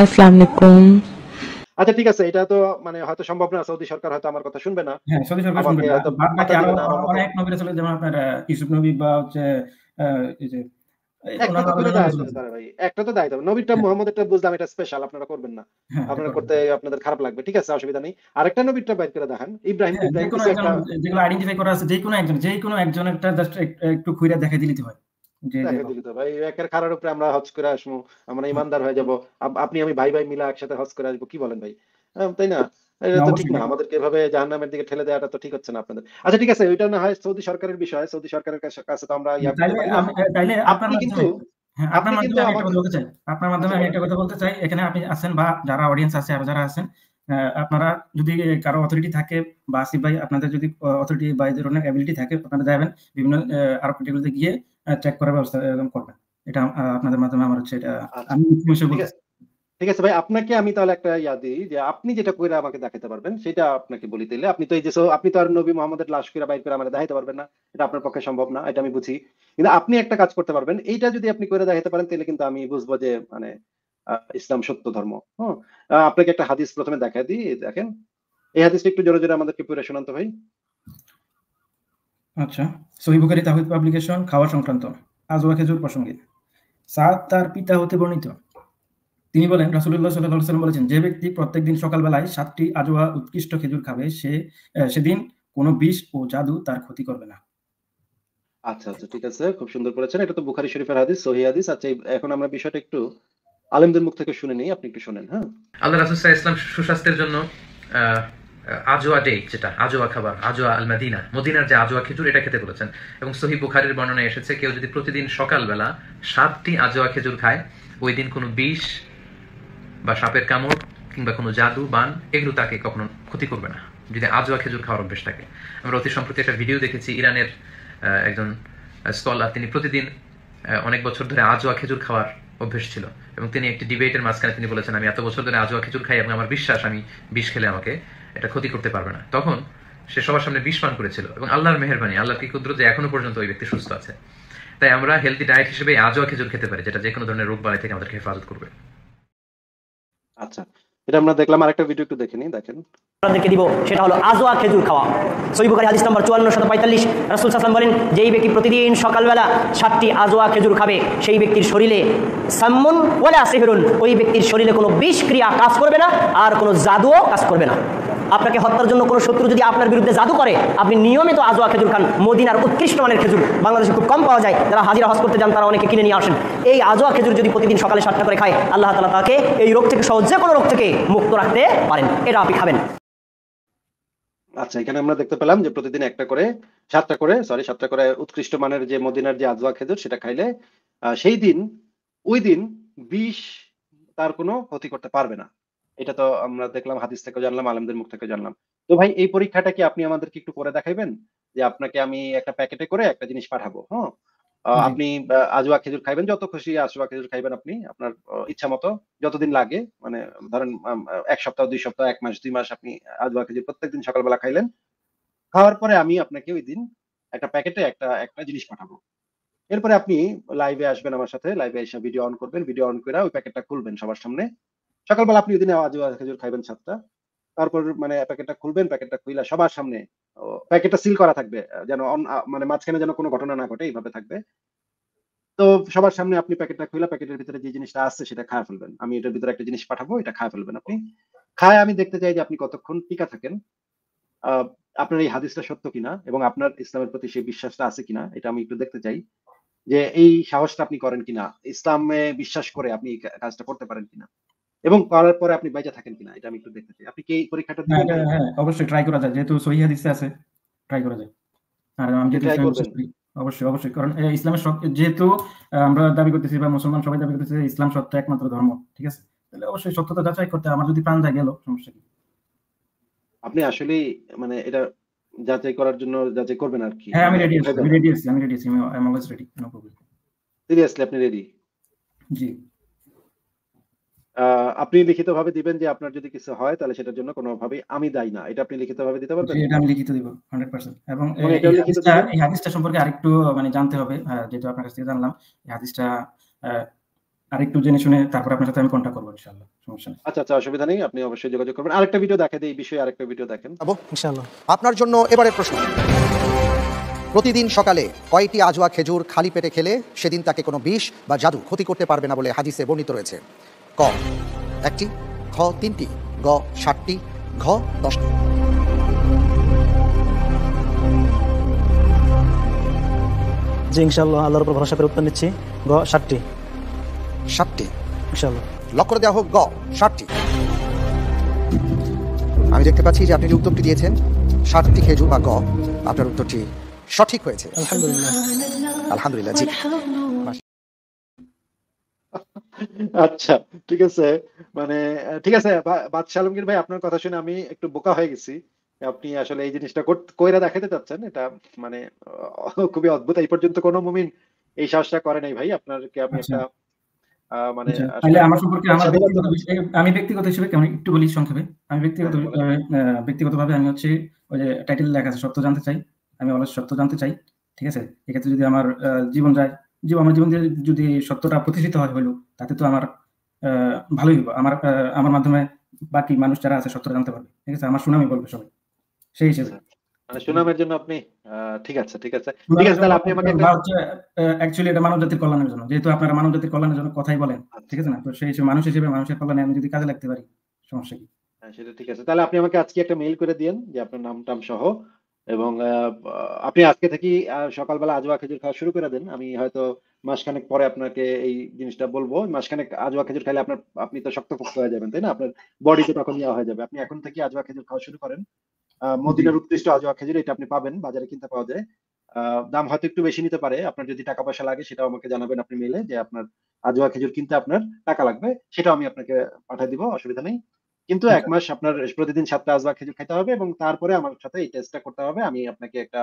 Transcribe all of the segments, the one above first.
আসসালামু আলাইকুম আচ্ছা ঠিক আছে এটা তো মানে হয়তো সম্ভব না সৌদি সরকার হয়তো আমার কথা শুনবে না হ্যাঁ, সৌদি সরকার শুনবে না বাকি আরো অনেক যেমন আপনার ইউসুফ নবী বা হচ্ছে যে একটা তো দায়িত্ব নবীটা হ্যাঁ। মোহাম্মদেরটা বুঝলাম এটা স্পেশাল আপনারা করবেন না হ্যাঁ, আপনারা করতে আপনাদের খারাপ লাগবে ঠিক আছে অসুবিধা নেই আরেকটা নবীটা বাইর করে দেখেন ইব্রাহিম যেগুলো আইডেন্টিফাই করা আছে যে কোনো একজন যে কোনো একটা জাস্ট একটু খুঁড়ে দেখাই দিলে হয় হজ আমরা ইমানদার হয়ে আপনি ভাই ভাই একসাথে হজ করে আসবো কি বলেন ভাই হ্যাঁ, তাই না ঠেলে আচ্ছা ঠিক আছে আপনারা হ্যাঁ, আপনার মাধ্যমে আমি কথা বলতে চাই এখানে আপনি আছেন বা যারা আছে যারা আছেন আপনারা যদি কারো অথরিটি থাকে বা আসিফ ভাই আপনাদের যদি অথরিটি বা এই ধরনের থাকে যাবেন বিভিন্ন গিয়ে চেক করার ব্যবস্থা এরকম করবেন এটা আপনাদের মাধ্যমে আমার হচ্ছে এটা আচ্ছা, আমি ঠিক আছে ভাই আপনাকে আমি তাহলে একটা ইয়া দিই যে আপনি যেটা কইরা আমাকে দেখাতে পারবেন সেটা আপনাকে বলি দিলে আপনি তো এই যে আপনি তো আর নবী মোহাম্মদের লাশ কইরা বাইর করে আমাকে দেখাতে পারবেন না এটা আপনার পক্ষে সম্ভব না এটা আমি বুঝি কিন্তু আপনি একটা কাজ করতে পারবেন এইটা যদি আপনি করে দেখাতে পারেন তাহলে কিন্তু আমি বুঝবো যে মানে ইসলাম সত্য ধর্ম হ্যাঁ আপনাকে একটা হাদিস প্রথমে দেখা দিই দেখেন এই হাদিসটা একটু জোরে জোরে আমাদেরকে পুরো শোনান তো ভাই আচ্ছা সহিবুকারী তাহিদ পাবলিকেশন খাওয়া সংক্রান্ত আজওয়া খেজুর প্রসঙ্গে সাদ তার পিতা হতে বর্ণিত তিনি বলেন রাসুল্লাহ সাল্লাহ সাল্লাম বলেছেন যে ব্যক্তি প্রত্যেক দিন সকালবেলায় সাতটি আজোয়া উৎকৃষ্ট খেজুর খাবে সে সেদিন কোনো বিষ ও জাদু তার ক্ষতি করবে না আচ্ছা আচ্ছা ঠিক আছে খুব সুন্দর বলেছেন এটা তো বুখারি শরীফের হাদিস সহি হাদিস আচ্ছা এখন আমরা বিষয়টা একটু আলেমদের মুখ থেকে শুনে নিই আপনি একটু শুনেন হ্যাঁ আল্লাহ রাসুল ইসলাম সুস্বাস্থ্যের জন্য আজোয়া ডে যেটা আজোয়া খাবার আজোয়া আল মাদিনা মদিনার যে আজোয়া খেজুর এটা খেতে বলেছেন এবং সহি বুখারের বর্ণনা এসেছে কেউ যদি প্রতিদিন সকালবেলা সাতটি আজোয়া খেজুর খায় ওই দিন কোনো বিষ বা সাপের কামড় কিংবা কোনো জাদু বান এগুলো তাকে কখনো ক্ষতি করবে না যদি আজোয়া খেজুর খাওয়ার অভ্যেস থাকে আমরা অতি সম্প্রতি একটা ভিডিও দেখেছি ইরানের একজন স্কলার তিনি প্রতিদিন অনেক বছর ধরে আজোয়া খেজুর খাওয়ার অভ্যেস ছিল এবং তিনি একটি ডিবেটের মাঝখানে তিনি বলেছেন আমি এত বছর ধরে আজোয়া খেজুর খাই এবং আমার বিশ্বাস আমি বিষ খেলে আমাকে এটা ক্ষতি করতে পারবে না তখন সে সবার সামনে বিষ পান করেছিল এবং আল্লাহর মেহরবানি আল্লাহ কি ক্ষুদ্র যে এখনো পর্যন্ত ওই ব্যক্তি সুস্থ আছে তাই আমরা হেলদি ডায়েট হিসেবে আজও খেজুর খেতে পারি যেটা যে কোনো ধরনের রোগ বাড়ি থেকে আমাদেরকে হেফাজত করবে আচ্ছা এটা আমরা দেখলাম আরেকটা ভিডিও একটু দেখে নিই দেখেন আপনাদেরকে দিব সেটা হলো খেজুর খাওয়া সহি হাদিস নম্বর চুয়ান্ন শত পঁয়তাল্লিশ রাসুল বলেন যেই ব্যক্তি প্রতিদিন সকালবেলা সাতটি আজোয়া খেজুর খাবে সেই ব্যক্তির শরীরে সাম্মন ওয়ালা সেহরুন ওই ব্যক্তির শরীরে কোনো বিষক্রিয়া কাজ করবে না আর কোনো জাদুও কাজ করবে না আপনাকে হত্যার জন্য কোনো শত্রু যদি আপনার বিরুদ্ধে জাদু করে আপনি নিয়মিত আজোয়া খেজুর খান মদিনার উৎকৃষ্ট মানের খেজুর বাংলাদেশে খুব কম পাওয়া যায় যারা হাজিরা হজ করতে যান তারা অনেকে কিনে নিয়ে আসেন এই আজোয়া খেজুর যদি প্রতিদিন সকালে সাতটা করে খায় আল্লাহ তালা তাকে এই রোগ থেকে সহজ যে কোনো রোগ থেকে মুক্ত রাখতে পারেন এটা আপনি খাবেন আচ্ছা এখানে আমরা দেখতে পেলাম যে প্রতিদিন একটা করে সাতটা করে সরি সাতটা করে উৎকৃষ্ট মানের যে মদিনার যে আজোয়া খেজুর সেটা খাইলে সেই দিন ওই দিন বিষ তার কোনো ক্ষতি করতে পারবে না এটা তো আমরা দেখলাম হাদিস থেকে জানলাম আলমদের মুখ থেকে জানলাম তো ভাই এই পরীক্ষাটা কি আপনি আমাদেরকে একটু করে দেখাইবেন যে আপনাকে আমি একটা প্যাকেটে করে একটা জিনিস পাঠাবো হ্যাঁ আপনি আজুয়া খেজুর খাইবেন যত খুশি আজুয়া খেজুর খাইবেন আপনি আপনার ইচ্ছা মতো যতদিন লাগে মানে ধরেন এক সপ্তাহ দুই সপ্তাহ এক মাস দুই মাস আপনি আজুয়া খেজুর প্রত্যেকদিন সকালবেলা খাইলেন খাওয়ার পরে আমি আপনাকে ওই দিন একটা প্যাকেটে একটা একটা জিনিস পাঠাবো এরপরে আপনি লাইভে আসবেন আমার সাথে লাইভে এসে ভিডিও অন করবেন ভিডিও অন করে ওই প্যাকেটটা খুলবেন সবার সামনে সকালবেলা আপনি যদি আওয়াজ জোয়া খেজুর খাইবেন সাতটা তারপর মানে প্যাকেটটা খুলবেন প্যাকেটটা খুলে সবার সামনে প্যাকেটটা সিল করা থাকবে যেন মানে মাঝখানে যেন কোনো ঘটনা না ঘটে এইভাবে থাকবে তো সবার সামনে আপনি প্যাকেটটা খুলে প্যাকেটের ভিতরে যে জিনিসটা আসছে সেটা খায় ফেলবেন আমি এটার ভিতরে একটা জিনিস পাঠাবো এটা খায় ফেলবেন আপনি খায় আমি দেখতে চাই যে আপনি কতক্ষণ টিকা থাকেন আপনার এই হাদিসটা সত্য কিনা এবং আপনার ইসলামের প্রতি সেই বিশ্বাসটা আছে কিনা এটা আমি একটু দেখতে চাই যে এই সাহসটা আপনি করেন কিনা ইসলামে বিশ্বাস করে আপনি কাজটা করতে পারেন কিনা এবং করার পরে আপনি বেঁচে থাকেন কিনা এটা আমি একটু দেখতে চাই আপনি কি এই পরীক্ষাটা হ্যাঁ, দিবেন হ্যাঁ, হ্যাঁ অবশ্যই ট্রাই করা যায় যেহেতু সহি হাদিসে আছে ট্রাই করা যায় আর আমি যেটা অবশ্যই অবশ্যই কারণ ইসলামের যেহেতু আমরা দাবি করতেছি বা মুসলমান সবাই দাবি করতেছি ইসলাম সত্য একমাত্র ধর্ম ঠিক আছে তাহলে অবশ্যই সত্যতা যাচাই করতে আমার যদি প্রাণ যায় গেল সমস্যা কি আপনি আসলে মানে এটা যাচাই করার জন্য যাচাই করবেন আর কি হ্যাঁ আমি রেডি আছি আমি রেডি আছি আমি রেডি আছি আমি always ready no problem seriously আপনি রেডি জি আপনি লিখিতভাবে দিবেন যে আপনার যদি কিছু হয় তাহলে সেটার জন্য কোনোভাবেই আমি দায়ী না এটা আপনি লিখিতভাবে দিতে পারবেন এটা আমি লিখিত দিব 100% এবং এই হাদিসটা সম্পর্কে আরেকটু মানে জানতে হবে যেটা আপনার কাছ থেকে জানলাম এই হাদিসটা আরেকটু জেনে শুনে তারপর আপনার সাথে আমি কন্টাক্ট করব ইনশাআল্লাহ সমস্যা নেই আচ্ছা আচ্ছা অসুবিধা নেই আপনি অবশ্যই যোগাযোগ করবেন আরেকটা ভিডিও দেখে দেই এই বিষয়ে আরেকটা ভিডিও দেখেন আবু ইনশাআল্লাহ আপনার জন্য এবারে প্রশ্ন প্রতিদিন সকালে কয়টি আজওয়া খেজুর খালি পেটে খেলে সেদিন তাকে কোনো বিষ বা জাদু ক্ষতি করতে পারবে না বলে হাদিসে বর্ণিত রয়েছে ক একটি খ তিনটি গ ষাটটি ঘ দশটি জি ইনশাল্লাহ আল্লাহর উপর ভরসা করে উত্তর নিচ্ছি গ ষাটটি সাতটি ইনশাল্লাহ লক্ষ্য করে দেওয়া হোক গ ষাটটি আমি দেখতে পাচ্ছি যে আপনি যে উত্তরটি দিয়েছেন সাতটি খেজু বা গ আপনার উত্তরটি সঠিক হয়েছে আলহামদুলিল্লাহ আলহামদুলিল্লাহ জি আচ্ছা ঠিক আছে মানে ঠিক আছে বাদশাহ আলমগীর ভাই আপনার কথা শুনে আমি একটু বোকা হয়ে গেছি আপনি আসলে এই জিনিসটা কইরা দেখাতে চাচ্ছেন এটা মানে খুবই অদ্ভুত এই পর্যন্ত কোন মুমিন এই সাহসটা করে নাই ভাই কি আপনি আচ্ছা। একটা মানে আচ্ছা। আমার সম্পর্কে আমার আচ্ছা। আমি ব্যক্তিগত হিসেবে কেমন একটু বলি সংক্ষেপে আমি ব্যক্তিগত হ্যাঁ, ব্যক্তিগতভাবে আমি হচ্ছে ওই যে টাইটেল লেখা আছে সত্য জানতে চাই আমি অলস সত্য জানতে চাই ঠিক আছে এক্ষেত্রে যদি আমার জীবন যায় যে আমার জীবন যদি সত্যটা প্রতিষ্ঠিত হয় হলো তাতে তো আমার ভালোই হবো আমার আমার মাধ্যমে বাকি মানুষ যারা আছে সত্যটা জানতে পারবে ঠিক আছে আমার সুনামই বলবে সবাই সেই হিসেবে মানে সুনামের জন্য আপনি ঠিক আছে ঠিক আছে ঠিক আছে তাহলে আপনি আমাকে অ্যাকচুয়ালি এটা মানব জাতির কল্যাণের জন্য যেহেতু আপনারা মানব জাতির কল্যাণের জন্য কথাই বলেন ঠিক আছে না তো সেই হিসেবে মানুষ হিসেবে মানুষের কল্যাণে আমি যদি কাজে লাগতে পারি সমস্যা কি হ্যাঁ, সেটা ঠিক আছে তাহলে আপনি আমাকে আজকে একটা মেইল করে দিয়েন যে আপনার নাম টাম সহ এবং আপনি আজকে থেকে সকালবেলা আজোয়া খেজুর খাওয়া শুরু করে দেন আমি হয়তো মাসখানেক পরে আপনাকে এই জিনিসটা বলবো মাসখানেক আজওয়া খেজুর খাইলে আপনার আপনি তো শক্তপোক্ত হয়ে যাবেন তাই না আপনার বডিতে তখন ইয়া হয়ে যাবে আপনি এখন থেকে আজওয়া খেজুর খাওয়া শুরু করেন মদিনার উৎকৃষ্ট আজোয়া খেজুর এটা আপনি পাবেন বাজারে কিনতে পাওয়া যায় দাম হয়তো একটু বেশি নিতে পারে আপনার যদি টাকা পয়সা লাগে সেটাও আমাকে জানাবেন আপনি মেলে যে আপনার আজোয়া খেজুর কিনতে আপনার টাকা লাগবে সেটাও আমি আপনাকে পাঠিয়ে দিব অসুবিধা নেই কিন্তু আচ্ছা। এক মাস আপনার প্রতিদিন সাতটা আজওয়া খেজুর খাইতে হবে এবং তারপরে আমার সাথে এই টেস্টটা করতে হবে আমি আপনাকে একটা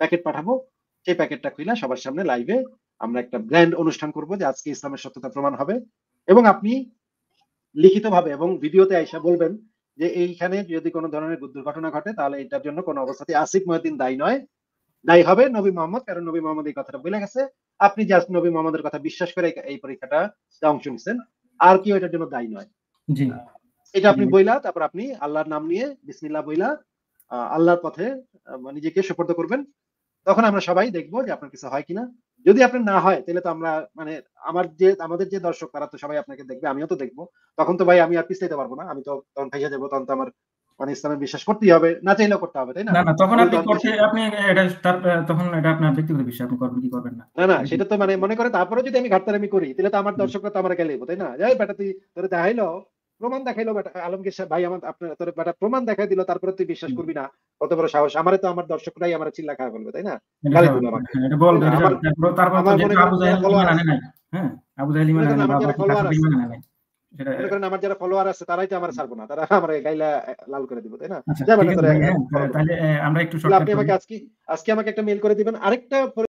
প্যাকেট পাঠাবো সেই প্যাকেটটা খুলে সবার সামনে লাইভে আমরা একটা ব্র্যান্ড অনুষ্ঠান করব যে আজকে ইসলামের সত্যতা প্রমাণ হবে এবং আপনি লিখিতভাবে এবং ভিডিওতে আইসা বলবেন যে এইখানে যদি কোনো ধরনের দুর্ঘটনা ঘটে তাহলে এটার জন্য কোনো অবস্থাতে আসিফ মহিউদ্দিন দায়ী নয় দায়ী হবে নবী মোহাম্মদ কারণ নবী মোহাম্মদ এই কথাটা বলে গেছে আপনি জাস্ট নবী মোহাম্মদের কথা বিশ্বাস করে এই পরীক্ষাটা অংশ নিচ্ছেন আর কেউ এটার জন্য দায়ী নয় এটা আপনি বইলা তারপর আপনি আল্লাহর নাম নিয়ে বিসমিল্লাহ বইলা আল্লাহর পথে নিজেকে সুপর্দ করবেন তখন আমরা সবাই দেখব যে আপনার কিছু হয় কিনা যদি আপনার না হয় তাহলে তো আমরা মানে আমার যে আমাদের যে দর্শক তারা তো সবাই আপনাকে দেখবে আমিও তো দেখবো তখন তো ভাই আমি আর পিছলাইতে পারবো না আমি তো তখন ফেসে যাবো তখন তো আমার মানে ইসলামে বিশ্বাস করতেই হবে না চাইলেও করতে হবে তাই না না তখন আপনি তখন এটা আপনার ব্যক্তিগত বিষয় আপনি করবেন কি করবেন না না না সেটা তো মানে মনে করে তারপরে যদি আমি ঘাটতারামি করি তাহলে তো আমার দর্শকরা তো আমার গেলেই তাই না যাই বেটা তুই তোর দেখাইলো প্রমাণ দেখাইলো বেটা আলমগীর সাহেব ভাই আমার আপনার তোর বেটা প্রমাণ দেখাই দিল তারপরে তুই বিশ্বাস করবি না কত বড় সাহস আমার তো আমার দর্শকরাই আমার চিল্লা খাওয়া বলবে তাই না আমার যারা ফলোয়ার আছে তারাই তো আমার ছাড়বো না তারা আমার গাইলা লাল করে দিব তাই না আচ্ছা, হ্যাঁ, একটু আপনি আমাকে আজকে আজকে আমাকে একটা মেল করে দিবেন আরেকটা